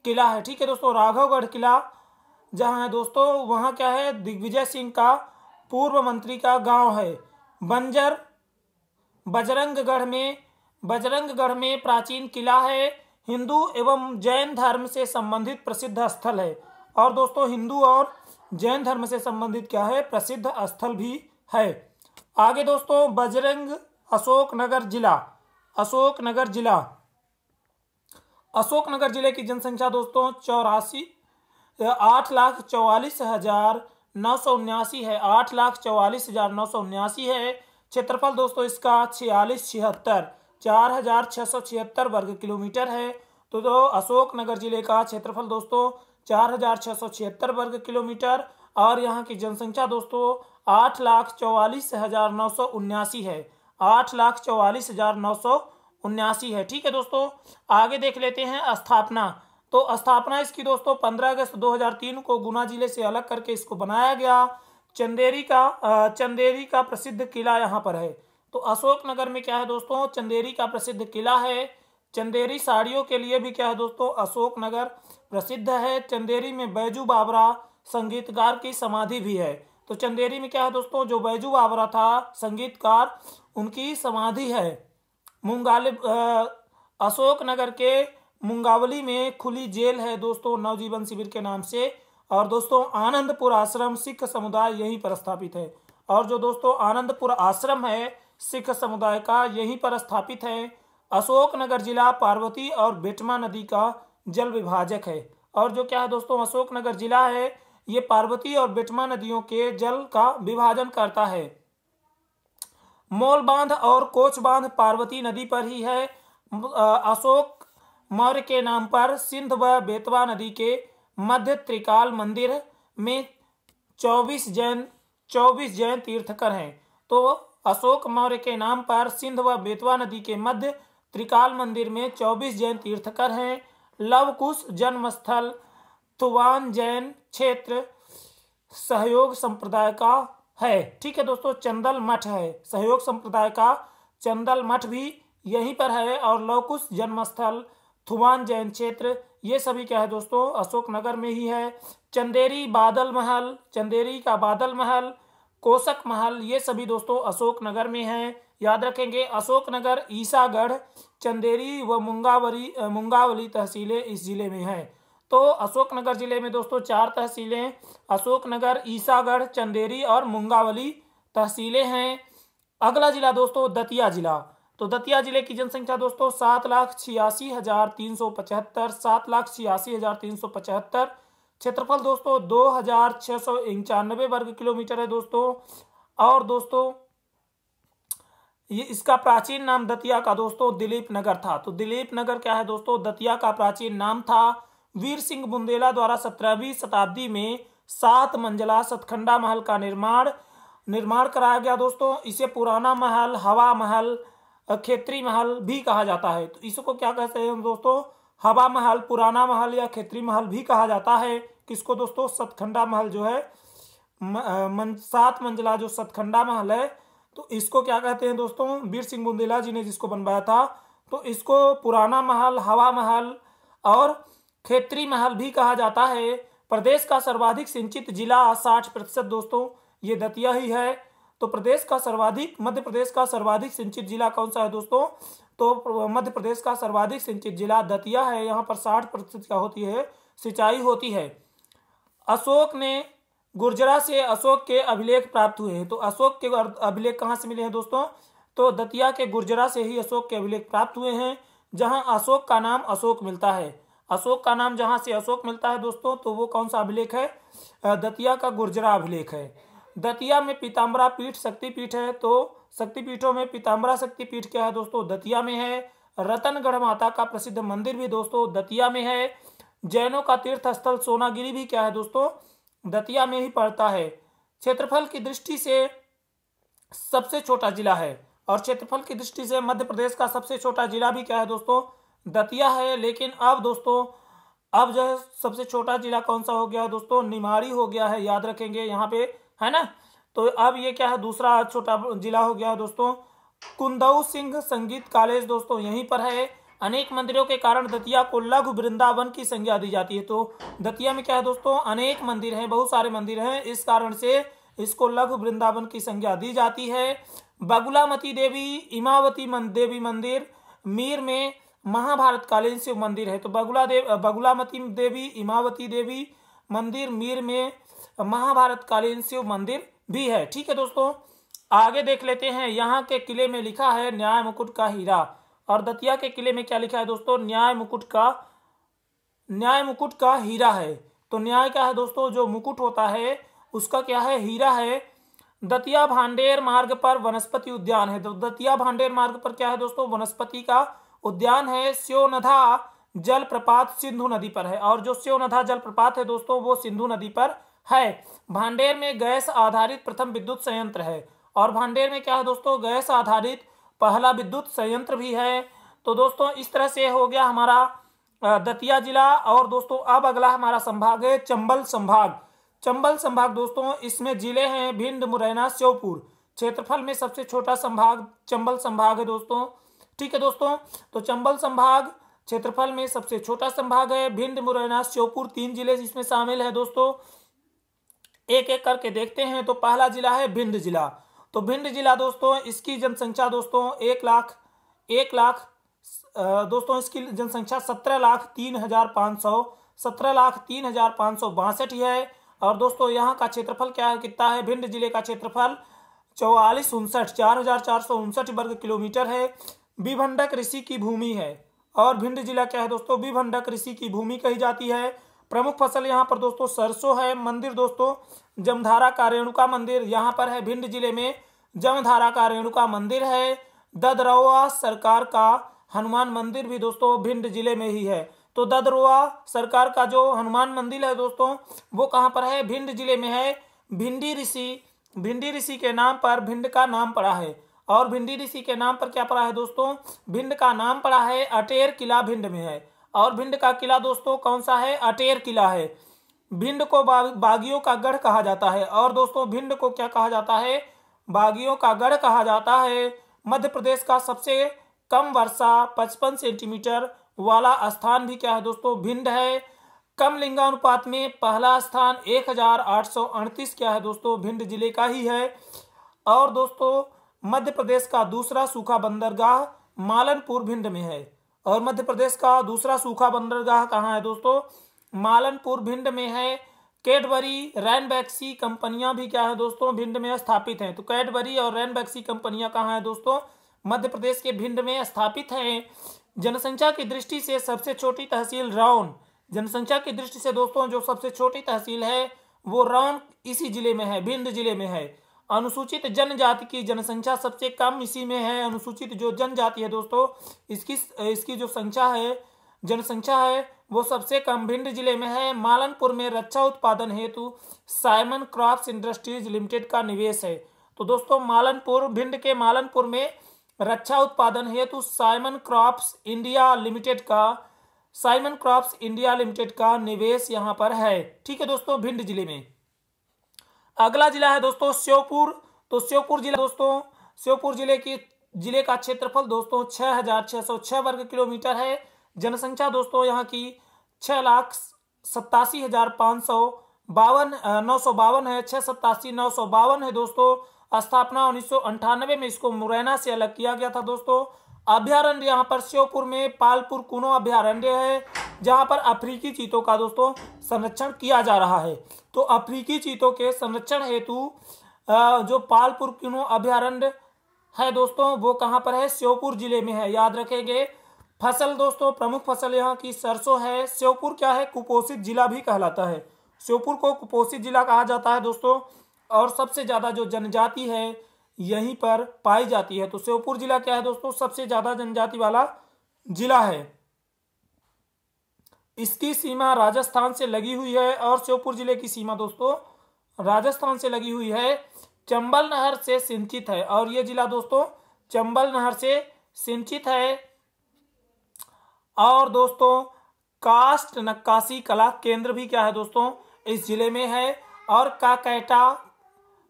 किला है ठीक है दोस्तों राघवगढ़ किला जहाँ है दोस्तों वहाँ क्या है दिग्विजय सिंह का पूर्व मंत्री का गांव है बंजर बजरंगगढ़ में बजरंगगढ़ में प्राचीन किला है हिंदू एवं जैन धर्म से संबंधित प्रसिद्ध स्थल है और दोस्तों हिंदू और जैन धर्म से संबंधित क्या है प्रसिद्ध स्थल भी है आगे दोस्तों बजरंग अशोकनगर जिला अशोकनगर जिला अशोकनगर जिले की जनसंख्या दोस्तों चौरासी आठ लाख चौवालीस हजार नौ सौ उन्यासी है आठ लाख चौवालीस हजार नौ सौ उन्यासी है क्षेत्रफल दोस्तों इसका छियालीस छिहत्तर चार हजार छः सौ छिहत्तर वर्ग किलोमीटर है तो, तो अशोकनगर जिले का क्षेत्रफल दोस्तों चार हजार छः सौ छिहत्तर वर्ग किलोमीटर और यहाँ की जनसंख्या दोस्तों आठ लाख चौवालीस हजार नौ सौ उन्यासी है आठ लाख चौवालीस हजार नौ सौ उन्यासी है ठीक है दोस्तों आगे देख लेते हैं स्थापना तो स्थापना इसकी दोस्तों 15 अगस्त 2003 को गुना जिले से अलग करके इसको बनाया गया चंदेरी का चंदेरी का प्रसिद्ध किला यहाँ पर है तो अशोकनगर में क्या है दोस्तों चंदेरी का प्रसिद्ध किला है चंदेरी साड़ियों के लिए भी क्या है दोस्तों अशोकनगर प्रसिद्ध है चंदेरी में बैजू बाबरा संगीतकार की समाधि भी है तो चंदेरी में क्या है दोस्तों जो बैजू बाबरा था संगीतकार उनकी समाधि है अशोक अशोकनगर के मुंगावली में खुली जेल है दोस्तों नवजीवन शिविर के नाम से और दोस्तों आनंदपुर आश्रम सिख समुदाय यहीं पर स्थापित है और जो दोस्तों आनंदपुर आश्रम है सिख समुदाय का यहीं पर स्थापित है अशोकनगर जिला पार्वती और बेटमा नदी का जल विभाजक है और जो क्या है दोस्तों अशोकनगर जिला है ये पार्वती और बेटमा नदियों के जल का विभाजन करता है मोल बांध और कोच बांध पार्वती नदी पर ही है अशोक मौर्य के नाम पर सिंध व बेतवा नदी के मध्य त्रिकाल मंदिर में चौबीस जैन चौबीस जैन तीर्थकर हैं तो अशोक मौर्य के नाम पर सिंध व बेतवा नदी के मध्य त्रिकाल मंदिर में चौबीस जैन तीर्थकर हैं लवकुश जन्मस्थल थुवान जैन क्षेत्र सहयोग संप्रदाय का है ठीक है दोस्तों चंदल मठ है सहयोग संप्रदाय का चंदल मठ भी यहीं पर है और लौकुश जन्मस्थल थुवान जैन क्षेत्र ये सभी क्या है दोस्तों अशोकनगर में ही है चंदेरी बादल महल चंदेरी का बादल महल कोशक महल ये सभी दोस्तों अशोकनगर में है याद रखेंगे अशोकनगर ईसागढ़ चंदेरी व मुंगावरी मुंगावली तहसीलें इस जिले में हैं तो अशोकनगर जिले में दोस्तों चार तहसीलें अशोकनगर ईसागढ़ चंदेरी और मुंगावली तहसीलें हैं अगला जिला दोस्तों दतिया जिला तो दतिया जिले की जनसंख्या दोस्तों सात लाख छियासी हजार तीन सौ पचहत्तर सात लाख छियासी हजार तीन सौ पचहत्तर क्षेत्रफल दोस्तों दो हजार छः सौ इक्यानबे वर्ग किलोमीटर है दोस्तों और दोस्तों ये इसका प्राचीन नाम दतिया का दोस्तों दिलीप नगर था तो दिलीप नगर क्या है दोस्तों दतिया का प्राचीन नाम था वीर सिंह बुंदेला द्वारा सत्रहवीं शताब्दी में सात मंजिला सतखंडा महल का निर्माण निर्माण कराया गया दोस्तों इसे पुराना महल हवा महल खेत्री महल भी कहा जाता है तो इसको क्या कहते हैं दोस्तों हवा महल पुराना महल या खेत्री महल भी कहा जाता है किसको दोस्तों सतखंडा महल जो है मन, सात मंजिला जो सतखंडा महल है तो इसको क्या कहते हैं दोस्तों वीर सिंह बुंदेला जी ने जिसको बनवाया था तो इसको पुराना महल हवा महल और खेत्री महल भी कहा जाता है प्रदेश का सर्वाधिक सिंचित जिला साठ प्रतिशत दोस्तों ये दतिया ही है तो प्रदेश का सर्वाधिक मध्य प्रदेश का सर्वाधिक सिंचित जिला कौन सा है दोस्तों तो मध्य प्रदेश का सर्वाधिक सिंचित जिला दतिया है यहाँ पर साठ प्रतिशत क्या होती है सिंचाई होती है अशोक ने गुर्जरा से अशोक के अभिलेख प्राप्त हुए हैं तो अशोक के अभिलेख कहाँ से मिले हैं दोस्तों तो दतिया के गुर्जरा से ही अशोक के अभिलेख प्राप्त हुए हैं जहाँ अशोक का नाम अशोक मिलता है अशोक का नाम जहाँ से अशोक मिलता है दोस्तों तो वो कौन सा अभिलेख है दतिया का गुर्जरा अभिलेख है दतिया में पीताम्बरा पीठ शक्तिपीठ है तो शक्तिपीठों में पीताम्बरा शक्तिपीठ क्या है दोस्तों दतिया में है रतनगढ़ माता का प्रसिद्ध मंदिर भी दोस्तों दतिया में है जैनों का तीर्थ स्थल सोनागिरी भी क्या है दोस्तों दतिया में ही पड़ता है क्षेत्रफल की दृष्टि से सबसे छोटा जिला है और क्षेत्रफल की दृष्टि से मध्य प्रदेश का सबसे छोटा जिला भी क्या है दोस्तों दतिया है लेकिन अब दोस्तों अब जो है सबसे छोटा जिला कौन सा हो गया है दोस्तों निमाड़ी हो गया है याद रखेंगे यहाँ पे है ना तो अब ये क्या है दूसरा छोटा जिला हो गया है दोस्तों कुंदऊ सिंह संगीत कॉलेज दोस्तों यहीं पर है अनेक मंदिरों के कारण दतिया को लघु वृंदावन की संज्ञा दी जाती है तो दतिया में क्या है दोस्तों अनेक मंदिर हैं बहुत सारे मंदिर हैं इस कारण से इसको लघु वृंदावन की संज्ञा दी जाती है बगुलामती देवी इमावती देवी मंदिर मीर में महाभारत कालीन शिव मंदिर है तो बगुला देव बगुलामती देवी इमावती देवी मंदिर मीर में महाभारत कालीन शिव मंदिर भी है ठीक है दोस्तों आगे देख लेते हैं यहाँ के किले में लिखा है न्याय मुकुट का हीरा और दतिया के किले में क्या लिखा है दोस्तों न्याय मुकुट का न्याय मुकुट का हीरा है तो न्याय क्या है दोस्तों जो मुकुट होता है उसका क्या है हीरा है दतिया भांडेर मार्ग पर वनस्पति उद्यान है तो दतिया भांडेर मार्ग पर क्या है दोस्तों वनस्पति का उद्यान है स्योनधा जलप्रपात सिंधु नदी पर है और जो स्योनधा जलप्रपात है दोस्तों वो सिंधु नदी पर है भांडेर में गैस आधारित प्रथम विद्युत संयंत्र है और भांडेर में क्या है दोस्तों गैस आधारित पहला विद्युत संयंत्र भी है तो दोस्तों इस तरह से हो गया हमारा दतिया जिला और दोस्तों अब अगला हमारा संभाग है चंबल संभाग चंबल संभाग दोस्तों इसमें जिले हैं भिंड मुरैना श्योपुर क्षेत्रफल में सबसे छोटा संभाग चंबल संभाग है दोस्तों ठीक है दोस्तों तो चंबल संभाग क्षेत्रफल में सबसे छोटा संभाग है भिंड मुरैना श्योपुर तीन जिले इसमें शामिल है दोस्तों एक एक करके देखते हैं तो पहला जिला है भिंड जिला तो भिंड जिला दोस्तों इसकी जनसंख्या दोस्तों एक लाख एक लाख दोस्तों इसकी जनसंख्या सत्रह लाख तीन हजार पाँच सौ सत्रह लाख तीन हजार पाँच सौ बासठ ही है और दोस्तों यहाँ का क्षेत्रफल क्या है कितना है भिंड जिले का क्षेत्रफल चौवालीस उनसठ चार हजार चार सौ उनसठ वर्ग किलोमीटर है विभंडक ऋषि की भूमि है और भिंड जिला क्या है दोस्तों विभंडक ऋषि की भूमि कही जाती है प्रमुख फसल यहाँ पर दोस्तों सरसों है मंदिर दोस्तों जमधारा का रेणुका मंदिर यहाँ पर है भिंड जिले में जमधारा का रेणुका मंदिर है ददरोआ सरकार का हनुमान मंदिर भी दोस्तों भिंड जिले में ही है तो ददरोआ सरकार का जो हनुमान मंदिर है दोस्तों वो कहाँ पर है भिंड जिले में है भिंडी ऋषि भिंडी ऋषि के नाम पर भिंड का नाम पड़ा है और भिंडी ऋषि के नाम पर क्या पड़ा है दोस्तों भिंड का नाम पड़ा है अटेर किला भिंड में है और भिंड का किला दोस्तों कौन सा है अटेर किला है भिंड को बागियों का गढ़ कहा जाता है और दोस्तों भिंड को क्या कहा जाता है बागियों का गढ़ कहा जाता है मध्य प्रदेश का सबसे कम वर्षा 55 सेंटीमीटर वाला स्थान भी क्या है दोस्तों भिंड है कम लिंगानुपात में पहला स्थान एक क्या है दोस्तों भिंड जिले का ही है और दोस्तों मध्य प्रदेश का दूसरा सूखा बंदरगाह मालनपुर भिंड में है और मध्य प्रदेश का दूसरा सूखा बंदरगाह कहाँ है दोस्तों मालनपुर भिंड में है कैडबरी रैनबैक्सी कंपनियां भी क्या है दोस्तों भिंड में स्थापित हैं तो कैडबरी और रैनबैक्सी कंपनियां कहाँ है दोस्तों मध्य प्रदेश के भिंड में स्थापित हैं जनसंख्या की दृष्टि से सबसे छोटी तहसील राउन जनसंख्या की दृष्टि से दोस्तों जो सबसे छोटी तहसील है वो राउन इसी जिले में है भिंड जिले में है अनुसूचित जनजाति की जनसंख्या सबसे कम इसी में है अनुसूचित जो जनजाति है दोस्तों इसकी इसकी जो संख्या है जनसंख्या है वो सबसे कम भिंड जिले में है मालनपुर में रक्षा उत्पादन हेतु साइमन क्रॉप्स इंडस्ट्रीज लिमिटेड का निवेश है तो दोस्तों मालनपुर भिंड के मालनपुर में रक्षा उत्पादन हेतु साइमन क्रॉप्स इंडिया लिमिटेड का साइमन क्रॉप्स इंडिया लिमिटेड का निवेश यहाँ पर है ठीक है दोस्तों भिंड जिले में अगला जिला है दोस्तों श्योपुर तो श्योपुर जिला दोस्तों श्योपुर जिले की जिले का क्षेत्रफल दोस्तों छह हजार छह सौ छह वर्ग किलोमीटर है जनसंख्या दोस्तों यहाँ की छह लाख सत्तासी हजार पाँच सौ बावन नौ सौ बावन है छह सत्तासी नौ सौ बावन है दोस्तों स्थापना उन्नीस सौ अंठानवे में इसको मुरैना से अलग किया गया था दोस्तों अभ्यारण्य यहाँ पर श्योपुर में पालपुर कुनो अभ्यारण्य है जहाँ पर अफ्रीकी चीतों का दोस्तों संरक्षण किया जा रहा है तो अफ्रीकी चीतों के संरक्षण हेतु जो पालपुर कुनो अभ्यारण्य है दोस्तों वो कहाँ पर है श्योपुर जिले में है याद रखेंगे फसल दोस्तों प्रमुख फसल यहाँ की सरसों है श्योपुर क्या है कुपोषित जिला भी कहलाता है श्योपुर को कुपोषित जिला कहा जाता है दोस्तों और सबसे ज़्यादा जो जनजाति है यहीं पर पाई जाती है तो श्योपुर जिला क्या है दोस्तों सबसे ज्यादा जनजाति वाला जिला है इसकी सीमा राजस्थान से लगी हुई है और श्योपुर जिले की सीमा दोस्तों राजस्थान से लगी हुई है चंबल नहर से सिंचित है और ये जिला दोस्तों चंबल नहर से सिंचित है और दोस्तों कास्ट नक्काशी कला केंद्र भी क्या है दोस्तों इस जिले में है और काकैटा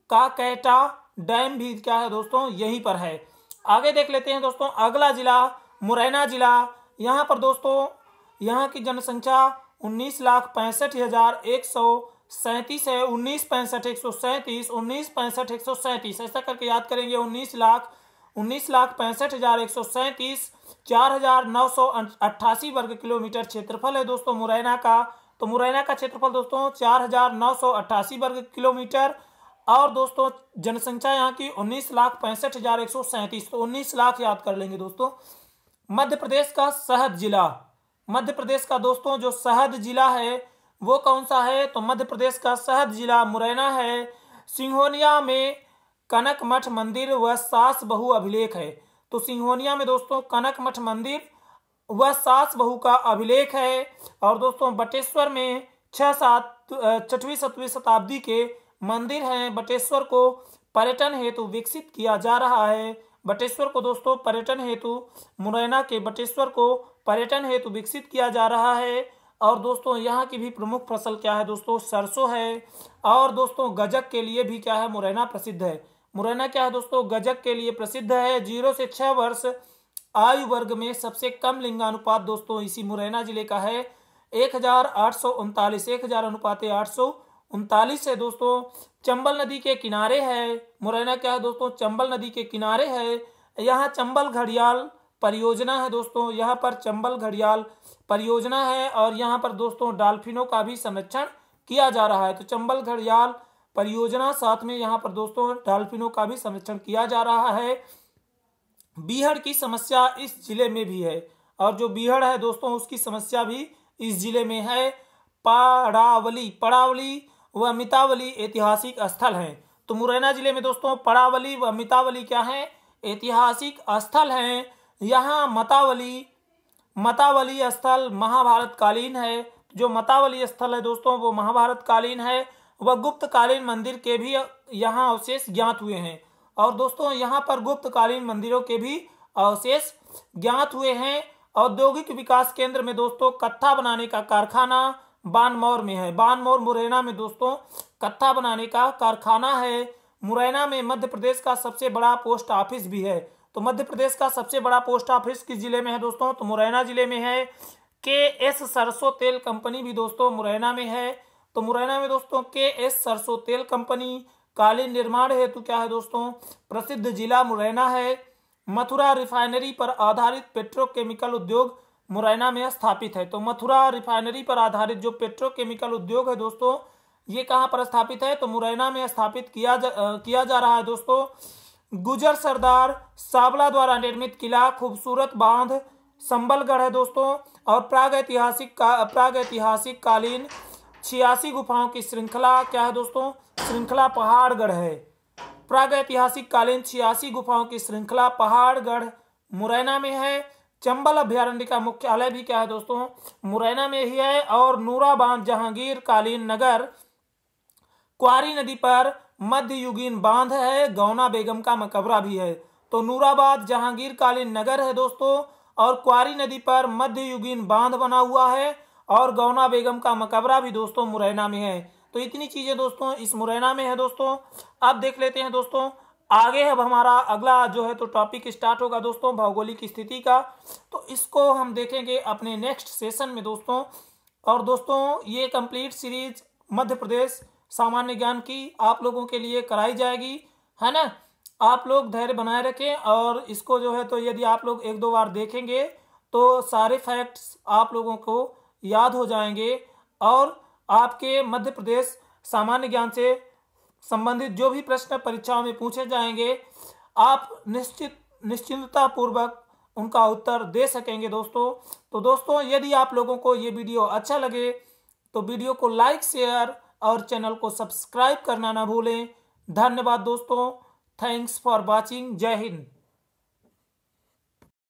काकैटा डैम भी क्या है दोस्तों यहीं पर है आगे देख लेते हैं दोस्तों अगला जिला मुरैना जिला यहाँ पर दोस्तों यहाँ की जनसंख्या उन्नीस लाख पैंसठ हजार एक सौ सैंतीस है उन्नीस पैंसठ एक सौ सैंतीस उन्नीस पैंसठ एक सौ सैंतीस ऐसा करके याद करेंगे उन्नीस लाख उन्नीस लाख पैंसठ हजार एक सौ सैंतीस चार हजार नौ सौ अट्ठासी वर्ग किलोमीटर क्षेत्रफल है दोस्तों मुरैना का तो मुरैना का क्षेत्रफल दोस्तों चार हजार नौ सौ अट्ठासी वर्ग किलोमीटर और दोस्तों जनसंख्या यहाँ की उन्नीस लाख पैंसठ हजार एक सौ सैंतीस तो उन्नीस लाख याद कर लेंगे दोस्तों मध्य प्रदेश का शहद जिला मध्य प्रदेश का दोस्तों जो शहद जिला है वो कौन सा है तो मध्य प्रदेश का शहद जिला मुरैना है सिंहोनिया में कनक मठ मंदिर व सास बहु अभिलेख है तो सिंहोनिया में दोस्तों कनक मठ मंदिर व सास बहु का अभिलेख है और दोस्तों बटेश्वर में छह सात छठवीं सतवीं शताब्दी के मंदिर हैं बटेश्वर को पर्यटन हेतु विकसित किया जा रहा है बटेश्वर को दोस्तों पर्यटन हेतु मुरैना के बटेश्वर को पर्यटन हेतु विकसित किया जा रहा है और दोस्तों यहाँ की भी प्रमुख फसल क्या है दोस्तों सरसों है और दोस्तों गजक के लिए भी क्या है मुरैना प्रसिद्ध है मुरैना क्या है दोस्तों गजक के लिए प्रसिद्ध है जीरो से छह वर्ष आयु वर्ग में सबसे कम लिंगानुपात दोस्तों इसी मुरैना जिले का है एक हजार आठ सौ उनतालीस एक हजार अनुपात आठ सौ उनतालीस है दोस्तों चंबल नदी के किनारे है मुरैना क्या है दोस्तों चंबल नदी के किनारे है यहाँ चंबल घड़ियाल परियोजना है दोस्तों यहाँ पर चंबल घड़ियाल परियोजना है और यहाँ पर दोस्तों डाल्फिनों का भी संरक्षण किया जा रहा है तो चंबल घड़ियाल परियोजना साथ में यहाँ पर दोस्तों डाल्फिनों का भी संरक्षण किया जा रहा है बीहड़ की समस्या इस जिले में भी है और जो बीहड़ है दोस्तों उसकी समस्या भी इस जिले में है पड़ावली पड़ावली व मितावली ऐतिहासिक स्थल हैं तो मुरैना जिले में दोस्तों पड़ावली व मितावली क्या हैं ऐतिहासिक स्थल हैं यहाँ मतावली मतावली स्थल महाभारत कालीन है जो मतावली स्थल है दोस्तों वो महाभारत कालीन है वह गुप्तकालीन मंदिर के भी यहाँ अवशेष ज्ञात हुए हैं और दोस्तों यहाँ पर गुप्तकालीन मंदिरों के भी अवशेष ज्ञात हुए हैं औद्योगिक विकास केंद्र में दोस्तों कत्था बनाने का कारखाना बानमौर में है बानमौर मुरैना में दोस्तों कत्था बनाने का कारखाना है मुरैना में मध्य प्रदेश का सबसे बड़ा पोस्ट ऑफिस भी है तो मध्य प्रदेश का सबसे बड़ा पोस्ट ऑफिस किस जिले में है दोस्तों तो मुरैना जिले में है के एस सरसों तेल कंपनी भी दोस्तों मुरैना में है तो मुरैना में दोस्तों के एस सरसों तेल कंपनी कालीन निर्माण हेतु क्या है दोस्तों प्रसिद्ध जिला मुरैना है मथुरा रिफाइनरी पर आधारित पेट्रोकेमिकल उद्योग मुरैना में स्थापित है तो मथुरा रिफाइनरी पर आधारित जो पेट्रोकेमिकल उद्योग है दोस्तों ये कहाँ पर स्थापित है तो मुरैना में स्थापित किया जा किया जा रहा है दोस्तों गुजर सरदार साबला द्वारा निर्मित किला खूबसूरत बांध संबलगढ़ है दोस्तों और प्राग ऐतिहासिक का प्राग ऐतिहासिक कालीन छियासी गुफाओं की श्रृंखला क्या है दोस्तों श्रृंखला पहाड़गढ़ है प्राग ऐतिहासिक कालीन छियासी गुफाओं की श्रृंखला पहाड़गढ़ मुरैना में है चंबल अभ्यारण्य का मुख्यालय भी क्या है दोस्तों मुरैना में ही है और नूरा बांध जहांगीर कालीन नगर क्वारी नदी पर मध्ययुगीन बांध है गौना बेगम का मकबरा भी है तो नूराबाद जहांगीर कालीन नगर है दोस्तों और क्वारी नदी पर मध्ययुगीन बांध बना हुआ है और गौना बेगम का मकबरा भी दोस्तों मुरैना में है तो इतनी चीज़ें दोस्तों इस मुरैना में है दोस्तों अब देख लेते हैं दोस्तों आगे अब हमारा अगला जो है तो टॉपिक स्टार्ट होगा दोस्तों भौगोलिक स्थिति का तो इसको हम देखेंगे अपने नेक्स्ट सेशन में दोस्तों और दोस्तों ये कंप्लीट सीरीज मध्य प्रदेश सामान्य ज्ञान की आप लोगों के लिए कराई जाएगी है ना आप लोग धैर्य बनाए रखें और इसको जो है तो यदि आप लोग एक दो बार देखेंगे तो सारे फैक्ट्स आप लोगों को याद हो जाएंगे और आपके मध्य प्रदेश सामान्य ज्ञान से संबंधित जो भी प्रश्न परीक्षाओं में पूछे जाएंगे आप निश्चित निश्चिंतता पूर्वक उनका उत्तर दे सकेंगे दोस्तों तो दोस्तों यदि आप लोगों को ये वीडियो अच्छा लगे तो वीडियो को लाइक शेयर और चैनल को सब्सक्राइब करना ना भूलें धन्यवाद दोस्तों थैंक्स फॉर वॉचिंग जय हिंद